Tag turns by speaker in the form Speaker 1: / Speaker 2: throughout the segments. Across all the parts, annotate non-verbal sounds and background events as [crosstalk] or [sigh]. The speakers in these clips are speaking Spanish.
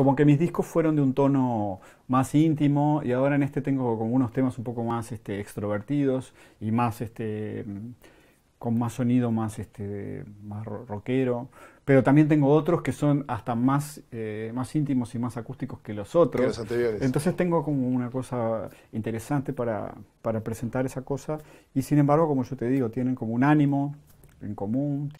Speaker 1: como que mis discos fueron de un tono más íntimo y ahora en este tengo como unos temas un poco más este, extrovertidos y más este con más sonido más este más rockero pero también tengo otros que son hasta más, eh, más íntimos y más acústicos que los otros. Entonces tengo como una cosa interesante para, para presentar esa cosa y sin embargo, como yo te digo, tienen como un ánimo en común.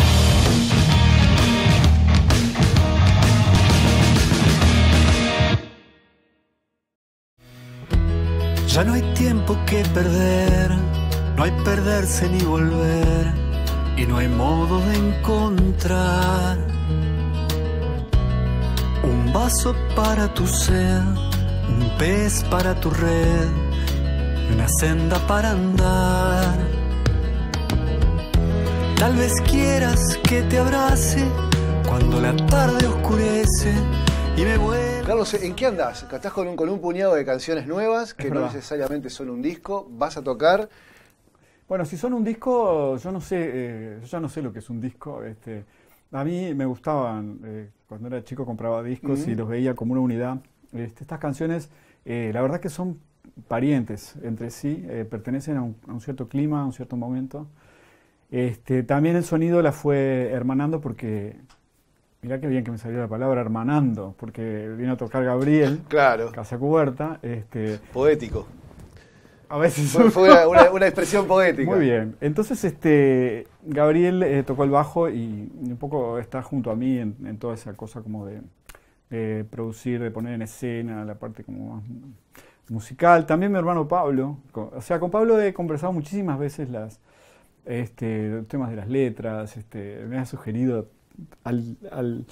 Speaker 1: Ya no hay tiempo que perder, no hay perderse ni volver, y no hay modo de encontrar un vaso para tu sed, un pez para tu red, una senda para andar. Tal vez
Speaker 2: quieras que te
Speaker 1: abrace cuando
Speaker 2: la tarde oscurece y me Carlos, ¿en qué andas? ¿Estás con un, puñado de canciones nuevas que no necesariamente son un disco? ¿Vas a tocar?
Speaker 1: Bueno, si son un disco, yo no sé, eh, yo ya no sé lo que es un disco. Este, a mí me gustaban, eh, cuando era chico compraba discos y los veía como una unidad. Este, estas canciones, eh, la verdad que son parientes entre sí, pertenecen a un, cierto clima, a un cierto momento. Este, también el sonido la fue hermanando porque mirá qué bien que me salió la palabra hermanando, porque vino a tocar Gabriel,
Speaker 2: claro. Casa Cuberta. Este, Poético. A veces. Fue, una, expresión poética. Muy bien.
Speaker 1: Entonces, este, Gabriel eh, tocó el bajo y un poco está junto a mí en, toda esa cosa como de, producir, de poner en escena la parte como más musical. También mi hermano Pablo. o sea, con Pablo he conversado muchísimas veces las, este, temas de las letras, este, me ha sugerido al, al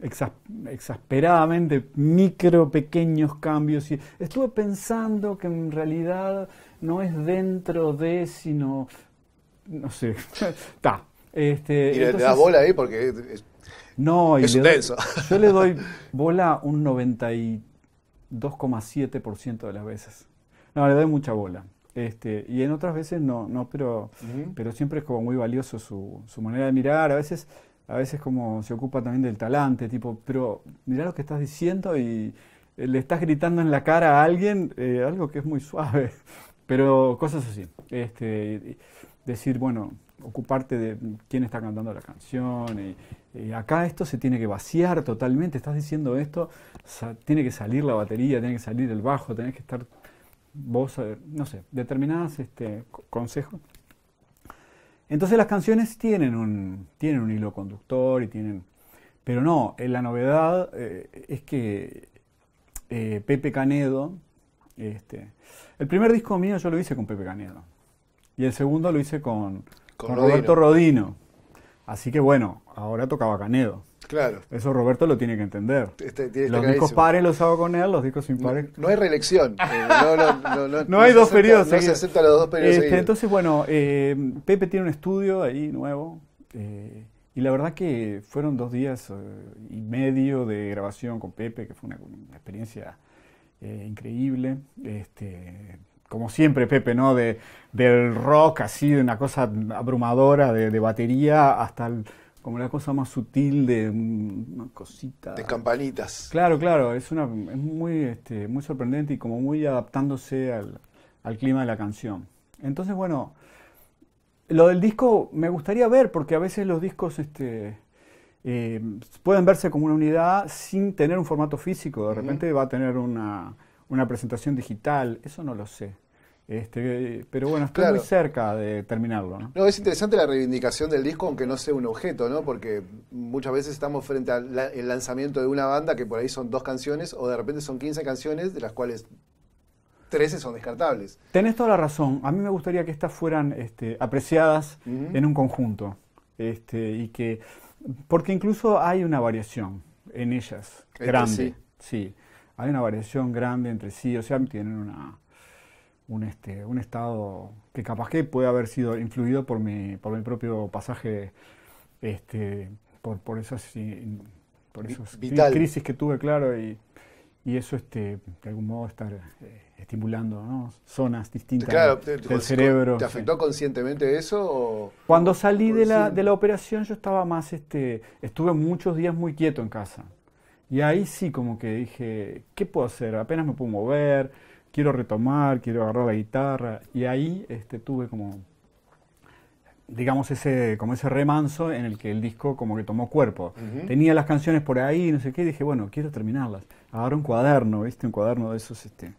Speaker 1: exasperadamente micro, pequeños cambios. Y estuve pensando que en realidad no es dentro de, sino, no sé, está. [laughs] Este, y le, das bola ahí
Speaker 2: porque es, no, [laughs] yo le
Speaker 1: doy [laughs] bola un 92,7% de las veces. No, le doy mucha bola. Este, y en otras veces no, no pero, pero siempre es como muy valioso su, su manera de mirar. A veces a veces como se ocupa también del talante, tipo, pero mirá lo que estás diciendo y eh, le estás gritando en la cara a alguien eh, algo que es muy suave, [laughs] pero cosas así. Este, decir, bueno, ocuparte de quién está cantando la canción. Y, acá esto se tiene que vaciar totalmente, estás diciendo esto, tiene que salir la batería, tiene que salir el bajo, tenés que estar vos, eh, no sé, determinadas este, consejos entonces las canciones tienen un, tienen un hilo conductor y tienen... Pero no, eh, la novedad eh, es que eh, Pepe Canedo, este, el primer disco mío yo lo hice con Pepe Canedo y el segundo lo hice con, Roberto Rodino. Así que bueno, ahora tocaba Canedo. Claro. Eso Roberto lo tiene que entender. Este, los discos pares los hago con él, los discos sin No,
Speaker 2: no hay reelección. Eh, no, hay dos periodos. se los dos periodos. Este,
Speaker 1: entonces, bueno, eh, Pepe tiene un estudio ahí nuevo. Eh, y la verdad que fueron dos días y medio de grabación con Pepe, que fue una, experiencia increíble. Este, como siempre, Pepe, ¿no? De, del rock así, de una cosa abrumadora de, de batería hasta el como la cosa más sutil de una cosita. De campanitas. Claro, claro, es, una, es muy, este, muy sorprendente y como muy adaptándose al, clima de la canción. Entonces, bueno, lo del disco me gustaría ver, porque a veces los discos este, eh, pueden verse como una unidad sin tener un formato físico. De repente va a tener una, una presentación digital, eso no lo sé. Este, pero bueno, estoy muy cerca de terminarlo.
Speaker 2: ¿no? es interesante la reivindicación del disco, aunque no sea un objeto, ¿no? Porque muchas veces estamos frente al lanzamiento de una banda que por ahí son dos canciones o de repente son 15 canciones, de las cuales 13 son descartables.
Speaker 1: Tenés toda la razón. A mí me gustaría que estas fueran este, apreciadas en un conjunto. Este, y que, porque incluso hay una variación en ellas, este, grande. sí, hay una variación grande entre sí, o sea, tienen una un, este, un estado que capaz que puede haber sido influido por mi, por mi propio pasaje, este, por, por esas, por crisis que tuve, claro, y, y eso este, de algún modo estar eh, estimulando zonas distintas del cerebro. ¿Te afectó
Speaker 2: conscientemente eso? Cuando salí de la, de la operación
Speaker 1: yo estaba más, este, estuve muchos días muy quieto en casa. Y ahí sí como que dije, ¿qué puedo hacer? Apenas me puedo mover quiero retomar, quiero agarrar la guitarra. Y ahí este, tuve como, digamos, ese, como ese remanso en el que el disco como que tomó cuerpo. Tenía las canciones por ahí, no sé qué, y dije, bueno, quiero terminarlas. Agarré un cuaderno, ¿viste? Un cuaderno de esos, este,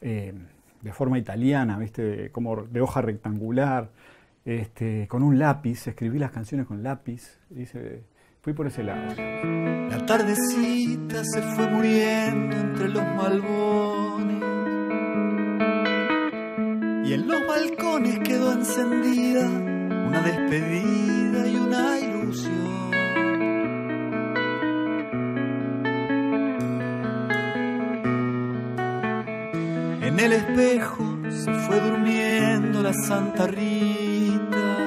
Speaker 1: eh, de forma italiana, ¿viste? Como de hoja rectangular. Este, con un lápiz, escribí las canciones con lápiz, dice, fui por ese lado. La tardecita se fue muriendo entre los malvos en los balcones quedó encendida una despedida y
Speaker 2: una ilusión.
Speaker 1: En el espejo se fue durmiendo la Santa Rita.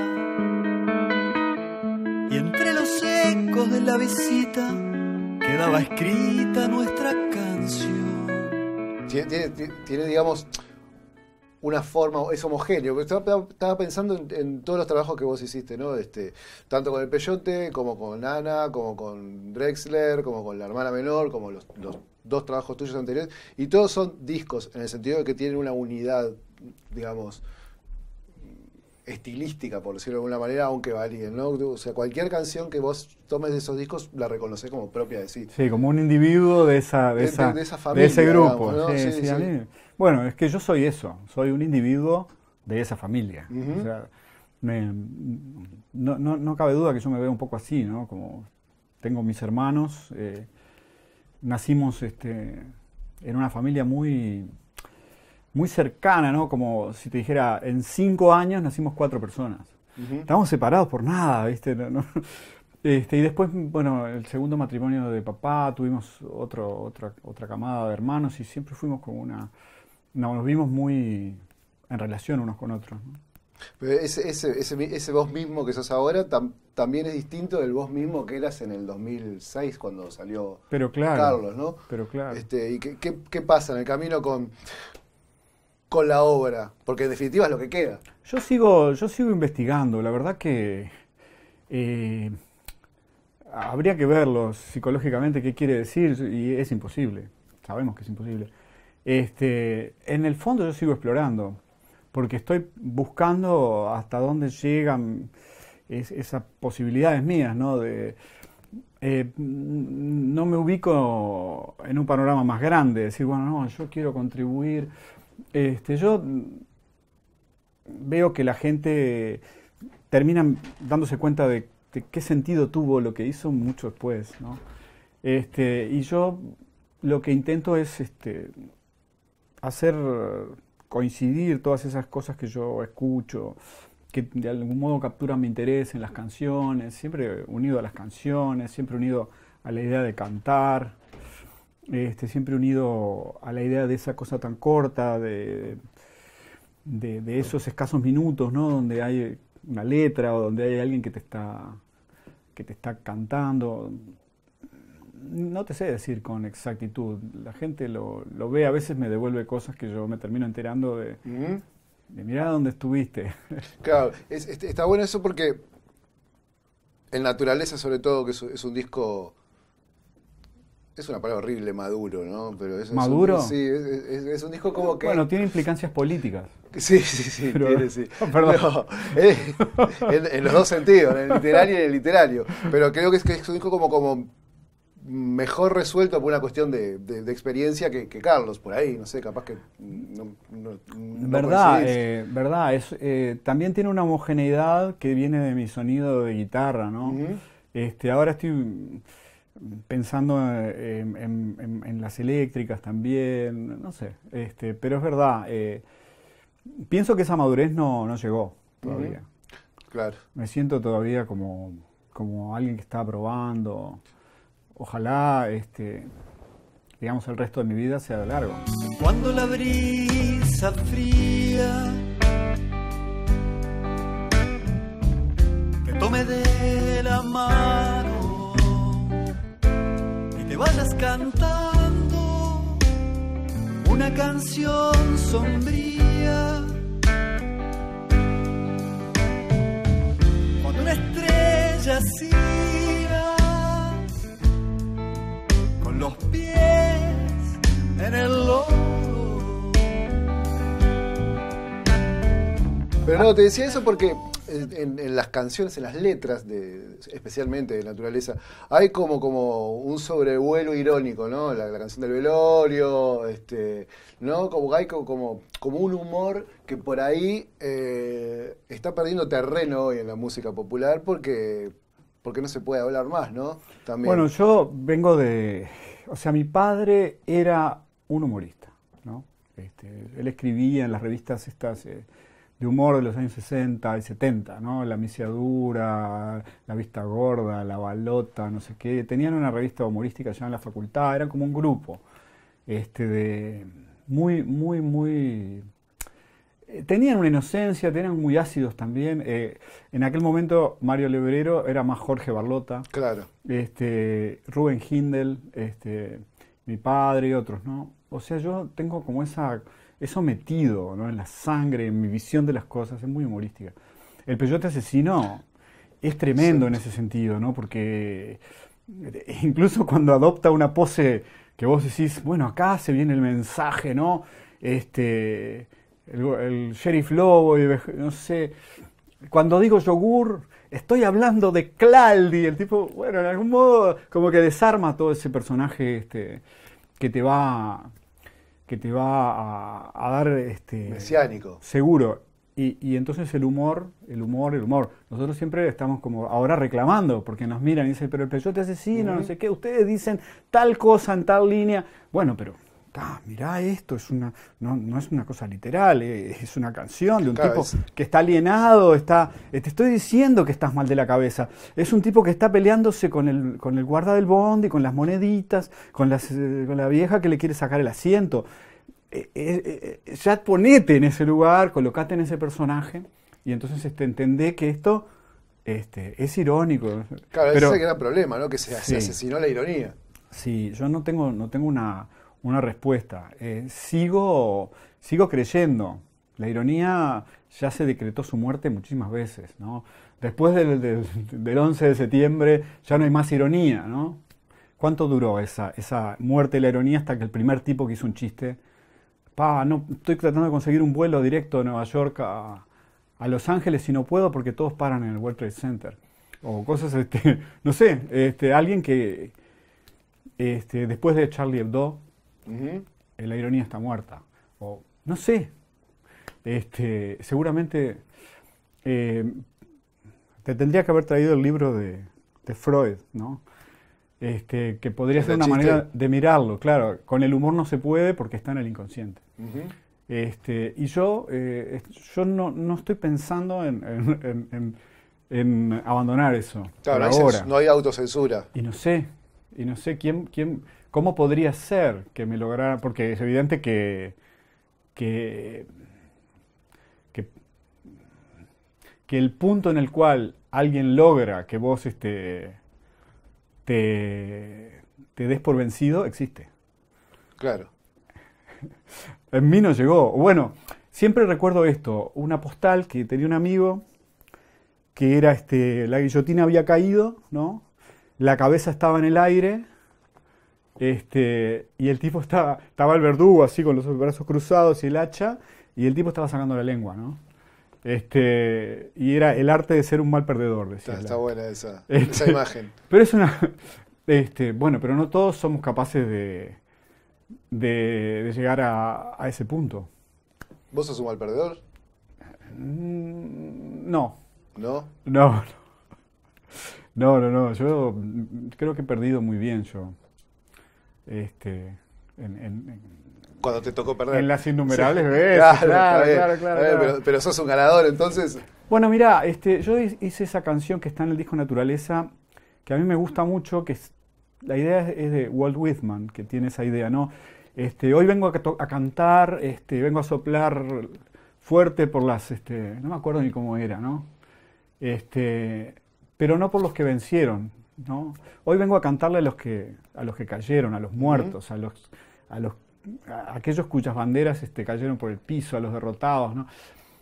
Speaker 1: Y entre los ecos de la visita quedaba escrita
Speaker 2: nuestra canción. Tiene, tiene digamos, una forma, es homogéneo. Estaba, estaba pensando en, todos los trabajos que vos hiciste, ¿no? Este, tanto con el Peyote, como con Ana, como con Drexler, como con la hermana menor, como los dos trabajos tuyos anteriores. Y todos son discos, en el sentido de que tienen una unidad, digamos, estilística, por decirlo de alguna manera, aunque varíen, ¿no? O sea, cualquier canción que vos tomes de esos discos la reconoces como propia de sí.
Speaker 1: Sí, como un individuo de esa, familia, ese grupo. bueno, es que yo soy eso, soy un individuo de esa familia. no, cabe duda que yo me veo un poco así, ¿no? Como tengo mis hermanos, eh, nacimos este, en una familia muy muy cercana, ¿no? Como si te dijera, en cinco años nacimos cuatro personas. Estábamos separados por nada, ¿viste? Este, y después, bueno, el segundo matrimonio de papá, tuvimos otro, otra, otra camada de hermanos y siempre fuimos como una... No, nos vimos muy en relación unos con otros.
Speaker 2: Pero ese, ese, ese, ese, vos mismo que sos ahora también es distinto del vos mismo que eras en el 2006 cuando salió Carlos, ¿no? Pero claro. Este, ¿Y qué pasa en el camino con, con la obra? Porque en definitiva es lo que queda.
Speaker 1: Yo sigo, yo sigo investigando, la verdad que eh, habría que verlo psicológicamente qué quiere decir y es imposible, sabemos que es imposible. Este, en el fondo yo sigo explorando, porque estoy buscando hasta dónde llegan esas posibilidades mías, ¿no? De, eh, no me ubico en un panorama más grande, decir, bueno, no, yo quiero contribuir este, yo veo que la gente termina dándose cuenta de, qué sentido tuvo lo que hizo mucho después, ¿no? Este, y yo lo que intento es este, hacer coincidir todas esas cosas que yo escucho, que de algún modo capturan mi interés en las canciones, siempre unido a las canciones, siempre unido a la idea de cantar, este, siempre unido a la idea de esa cosa tan corta, de, esos escasos minutos, Donde hay una letra o donde hay alguien que te está, que te está cantando. No te sé decir con exactitud. La gente lo, ve, a veces me devuelve cosas que yo me termino enterando de, mira de dónde estuviste. [laughs]
Speaker 2: Claro, está bueno eso porque en Naturaleza, sobre todo, que es un disco es una palabra horrible, maduro, ¿no? Pero eso ¿Maduro? sí, es, un disco como que. Bueno,
Speaker 1: tiene implicancias políticas.
Speaker 2: Sí, sí, sí, [laughs] perdón. Eh, en, los dos sentidos, en el literario y en el literario. Pero creo que es, que es un disco como, como mejor resuelto por una cuestión de, experiencia que, Carlos, por ahí, no sé, capaz que verdad, eh,
Speaker 1: verdad, es, eh, también tiene una homogeneidad que viene de mi sonido de guitarra, ¿no? este, ahora estoy pensando eh, en, las eléctricas también, no sé, este, pero es verdad, eh, pienso que esa madurez no, llegó todavía. Claro. Me siento todavía como, como alguien que está probando. Ojalá, este, digamos, el resto de mi vida sea largo. Cuando la brisa fría Que tome de la mano te vayas cantando una canción sombría. Con una estrella siga con los pies en el lodo.
Speaker 2: Pero no, te decía eso porque en, las canciones, en las letras, de, especialmente de naturaleza, hay como, como un sobrevuelo irónico, ¿no? La, canción del velorio, este, ¿no? Como, hay como, como un humor que por ahí eh, está perdiendo terreno hoy en la música popular porque, porque no se puede hablar más, ¿no? También. Bueno,
Speaker 1: yo vengo de. O sea, mi padre era un humorista, ¿no? Este, él escribía en las revistas estas. Eh, de humor de los años 60 y 70, ¿no? La misiadura, la vista gorda, la balota, no sé qué. Tenían una revista humorística allá en la facultad, Era como un grupo. Este, de muy, muy, muy. Eh, tenían una inocencia, tenían muy ácidos también. Eh, en aquel momento Mario Lebrero era más Jorge Barlota. Claro. Este, Rubén Hindel, este, mi padre y otros, ¿no? O sea, yo tengo como esa eso metido ¿no? en la sangre, en mi visión de las cosas, es muy humorística. El peyote asesino es tremendo en ese sentido, ¿no? Porque eh, incluso cuando adopta una pose que vos decís, bueno, acá se viene el mensaje, ¿no? Este, el, sheriff lobo, no sé. Cuando digo yogur, estoy hablando de Claldi, el tipo, bueno, en algún modo como que desarma todo ese personaje este, que te va que te va a, dar... Este,
Speaker 2: Mesiánico.
Speaker 1: Seguro. Y, y, entonces el humor, el humor, el humor. Nosotros siempre estamos como ahora reclamando, porque nos miran y dicen, pero el peyote asesino, no sé qué, ustedes dicen tal cosa en tal línea. Bueno, pero ah, mirá esto, es una, no, es una cosa literal, eh, es una canción de un tipo que está alienado, está, eh, te estoy diciendo que estás mal de la cabeza, es un tipo que está peleándose con el, con el guarda del bondi, con las moneditas, con, las, eh, con la vieja que le quiere sacar el asiento. ya ponete en ese lugar, colocate en ese personaje y entonces este, entendé que esto este, es irónico. Claro, ese es el
Speaker 2: problema, ¿no? que se, asesinó la ironía.
Speaker 1: Sí, yo no tengo, no tengo una, una respuesta. Eh, sigo, sigo creyendo. La ironía ya se decretó su muerte muchísimas veces. ¿no? Después del, 11 de septiembre ya no hay más ironía. ¿no? ¿Cuánto duró esa, esa muerte de la ironía hasta que el primer tipo que hizo un chiste, pa, no, estoy tratando de conseguir un vuelo directo de Nueva York a, Los Ángeles y no puedo porque todos paran en el World Trade Center? O cosas, este, [laughs] no sé, este, alguien que este, después de Charlie Hebdo la ironía está muerta. O no sé. Este, seguramente eh, te tendría que haber traído el libro de, Freud, ¿no? Este, que podría ser una manera de mirarlo, claro. Con el humor no se puede porque está en el inconsciente. Este, y yo, eh, yo no, estoy pensando en, abandonar eso.
Speaker 2: ahora. no hay autocensura.
Speaker 1: Y no sé, y no sé quién, quién ¿Cómo podría ser que me lograra...? Porque es evidente que, que, que, el punto en el cual alguien logra que vos este, te, te des por vencido existe. Claro. [laughs] en mí no llegó. Bueno, siempre recuerdo esto, una postal que tenía un amigo que era este, la guillotina había caído, ¿no? La cabeza estaba en el aire este, y el tipo estaba, estaba el verdugo así con los brazos cruzados y el hacha, y el tipo estaba sacando la lengua, ¿no? Este, y era el arte de ser un mal perdedor, decía. Está,
Speaker 2: buena esa, este, [laughs] imagen.
Speaker 1: Pero es una. Este, bueno, pero no todos somos capaces de, de, llegar a, a, ese punto.
Speaker 2: ¿Vos sos un mal perdedor?
Speaker 1: Mm, ¿No? No, [laughs] no. No, no, no. Yo creo que he perdido muy bien yo. Este,
Speaker 2: en, cuando te tocó perder. En las innumerables veces. Pero, sos un ganador, entonces.
Speaker 1: Bueno, mira, este, yo hice esa canción que está en el disco Naturaleza, que a mí me gusta mucho, que la idea es, de Walt Whitman, que tiene esa idea, ¿no? Este, hoy vengo a, cantar, este, vengo a soplar fuerte por las, este, no me acuerdo ni cómo era, ¿no? Este, pero no por los que vencieron, Hoy vengo a cantarle a los que, a los que cayeron, a los muertos, a, los, a, los, aquellos cuyas banderas este, cayeron por el piso, a los derrotados.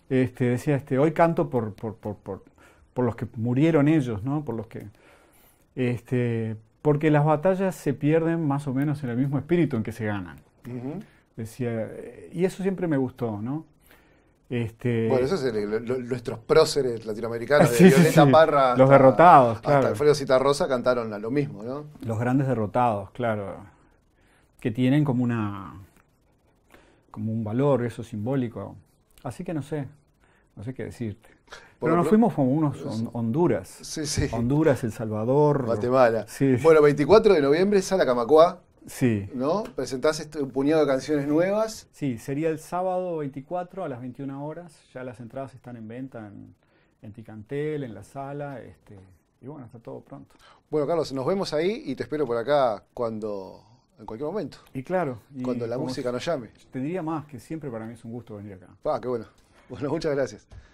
Speaker 1: Este, decía, este, hoy canto por, por, por, por, los que murieron ellos, por los que... Este, porque las batallas se pierden más o menos en el mismo espíritu en que se ganan. Decía, eh, y eso siempre me gustó, ¿no? Este... Bueno, esos
Speaker 2: son nuestros próceres latinoamericanos, [laughs] Violeta Parra. los derrotados, claro. Hasta Alfredo Citarrosa cantaron lo mismo, ¿no?
Speaker 1: Los grandes derrotados, claro. Que tienen como una. como un valor, eso simbólico. Así que no sé,
Speaker 2: no sé qué decirte.
Speaker 1: Pero nos fuimos como unos Honduras. Sí, sí. Honduras,
Speaker 2: El Salvador. Guatemala. Sí. Bueno, 24 de noviembre sala a Camacuá. Sí. ¿No? Presentás este, un puñado de canciones nuevas. Sí, sería el sábado 24 a las 21 horas.
Speaker 1: Ya las entradas están en venta en, Ticantel, en la sala. Este, y bueno, hasta todo pronto.
Speaker 2: Bueno, Carlos, nos vemos ahí y te espero por acá cuando en cualquier momento. Y claro. cuando la música nos llame.
Speaker 1: tendría más que siempre para mí es un gusto venir acá. Ah, qué bueno.
Speaker 2: Bueno, [laughs] muchas gracias.